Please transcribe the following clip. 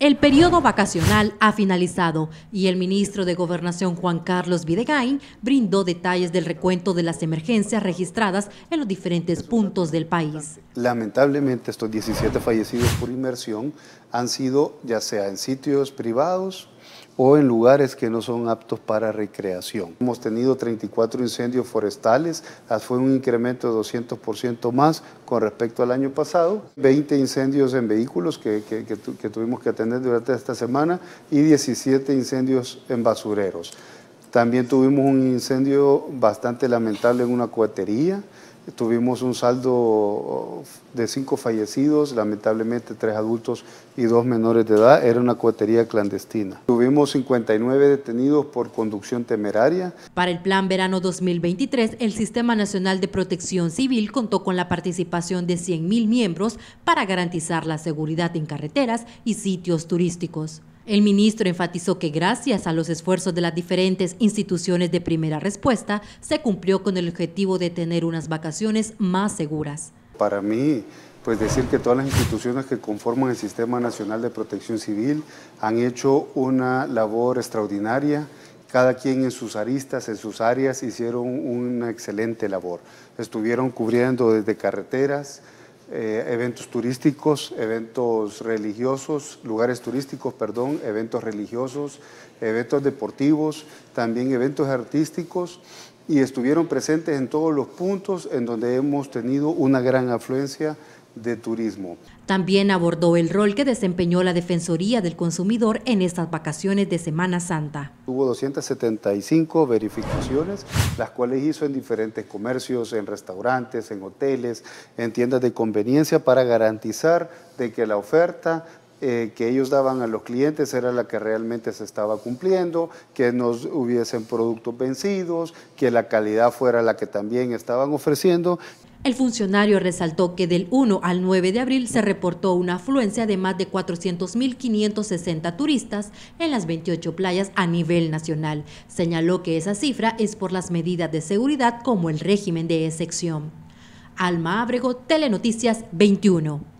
El periodo vacacional ha finalizado y el ministro de Gobernación Juan Carlos Videgain brindó detalles del recuento de las emergencias registradas en los diferentes puntos del país. Lamentablemente estos 17 fallecidos por inmersión han sido ya sea en sitios privados o en lugares que no son aptos para recreación. Hemos tenido 34 incendios forestales, ah, fue un incremento de 200% más con respecto al año pasado, 20 incendios en vehículos que, que, tuvimos que atender durante esta semana y 17 incendios en basureros. También tuvimos un incendio bastante lamentable en una cuatería, Tuvimos un saldo oh, de cinco fallecidos, lamentablemente tres adultos y dos menores de edad. Era una cuatería clandestina. Tuvimos 59 detenidos por conducción temeraria. Para el Plan Verano 2023, el Sistema Nacional de Protección Civil contó con la participación de 100.000 miembros para garantizar la seguridad en carreteras y sitios turísticos. El ministro enfatizó que gracias a los esfuerzos de las diferentes instituciones de primera respuesta, se cumplió con el objetivo de tener unas vacaciones más seguras. Para mí, pues decir que todas las instituciones que conforman el Sistema Nacional de Protección Civil han hecho una labor extraordinaria cada quien en sus aristas, en sus áreas, hicieron una excelente labor. Estuvieron cubriendo desde carreteras, eh, eventos turísticos, eventos religiosos, lugares turísticos, perdón, eventos religiosos, eventos deportivos, también eventos artísticos y estuvieron presentes en todos los puntos en donde hemos tenido una gran afluencia turismo. También abordó el rol que desempeñó la Defensoría del Consumidor en estas vacaciones de Semana Santa. Hubo 275 verificaciones, las cuales hizo en diferentes comercios, en restaurantes, en hoteles, en tiendas de conveniencia para garantizar de que la oferta eh, que ellos daban a los clientes era la que realmente se estaba cumpliendo, que no hubiesen productos vencidos, que la calidad fuera la que también estaban ofreciendo. El funcionario resaltó que del 1 al 9 de abril se reportó una afluencia de más de 400.560 turistas en las 28 playas a nivel nacional. Señaló que esa cifra es por las medidas de seguridad como el régimen de excepción. Alma Abrego, Telenoticias 21.